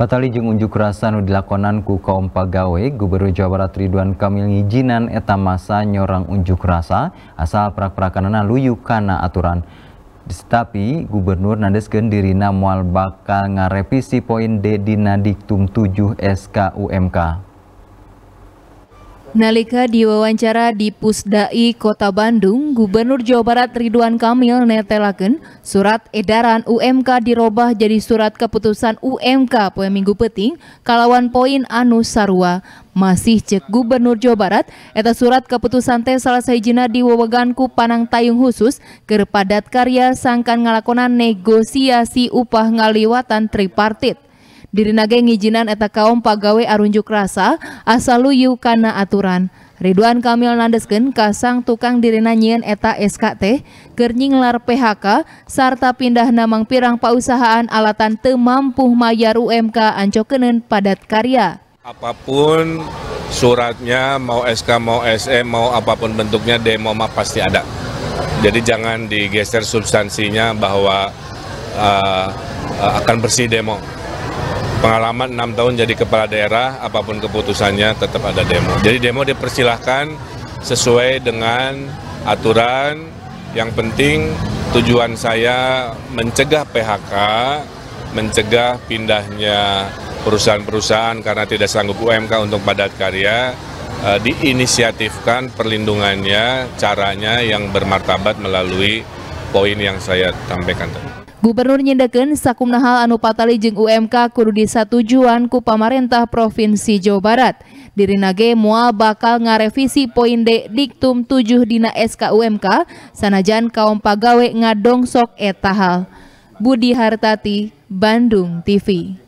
Patali jeung unjuk rasa nu dilakonan ku kaum pagawe Gubernur Jawa Barat Ridwan Kamil ngijinan eta masa nyorang unjuk rasa asal prak-prakanana luyu kana aturan. Tapi Gubernur nandeskeun dirina moal bakal ngarevisi poin D dina Diktum 7 SK UMK. Nalika diwawancara di Pusdai Kota Bandung, Gubernur Jawa Barat Ridwan Kamil netelaken surat edaran UMK dirobah jadi surat keputusan UMK poe Minggu Peting kalawan poin anu sarua. Masih cek Gubernur Jawa Barat, eta surat keputusan teh salah sahijina di ku Panang Tayung khusus kerpadat karya sangkan ngalakonan negosiasi upah ngaliwatan tripartit. Dirinage ngijinan eta kaum pagawe arunjuk rasa asal luyu kana aturan. Ridwan Kamil nandesken kasang tukang dirina nyieun eta SKT keur lar PHK sarta pindah namang pirang pausahaan alatan temampu mayar UMK kenen padat karya. Apapun suratnya mau SK mau SM mau apapun bentuknya demo mah pasti ada. Jadi jangan digeser substansinya bahwa uh, uh, akan bersih demo pengalaman enam tahun jadi kepala daerah, apapun keputusannya tetap ada demo. Jadi demo dipersilahkan sesuai dengan aturan. Yang penting tujuan saya mencegah PHK, mencegah pindahnya perusahaan-perusahaan karena tidak sanggup UMK untuk padat karya, eh, diinisiatifkan perlindungannya, caranya yang bermartabat melalui poin yang saya sampaikan tadi. Gubernur Nyendeken Sakumnahal Nahal anu Jeng UMK kudu disatujuan ku pamarentah Provinsi Jawa Barat. Dirinage mua bakal ngarevisi poin dek diktum tujuh dina SK UMK sanajan kaum pagawe ngadong sok etahal. Budi Hartati, Bandung TV.